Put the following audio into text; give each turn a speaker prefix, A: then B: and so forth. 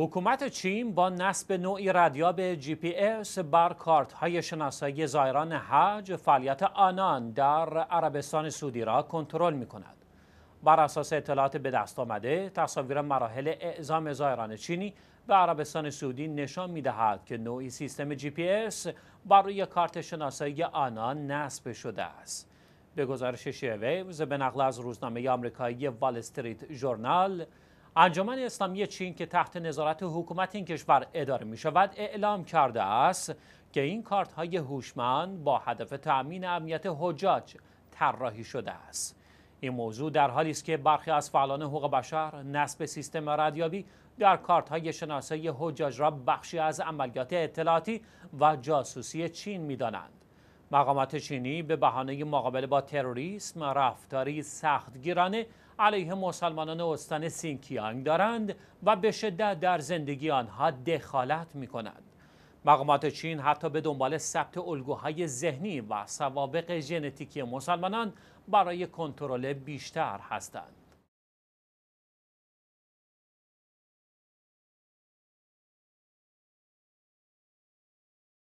A: حکومت چین با نصب نوعی ردیاب جی پی اس بر کارت های شناسایی زایران حج فعالیت آنان در عربستان سعودی را کنترل می کند. بر اساس اطلاعات به دست آمده، تصاویر مراحل اعزام زایران چینی به عربستان سعودی نشان می دهد که نوعی سیستم جی پی اس بر روی کارت شناسایی آنان نصب شده است. به گزارش شیویوز به نقل از روزنامه آمریکایی وال استریت جورنال، انجمن اسلامی چین که تحت نظارت حکومت این کشور اداره می شود اعلام کرده است که این کارت های هوشمند با هدف تأمین امنیت حجاج طراحی شده است این موضوع در حالی است که برخی از فعالان حقوق بشر نصب سیستم ردیابی در کارت های شناسایی حجاج را بخشی از عملیات اطلاعاتی و جاسوسی چین می دانند. مقامات چینی به بهانه مقابله با تروریسم رفتاری سختگیرانه علیه مسلمانان استان سینکیانگ دارند و به شدت در زندگی آنها دخالت می کنند. مقامات چین حتی به دنبال ثبت الگوهای ذهنی و سوابق ژنتیکی مسلمانان برای کنترل بیشتر هستند.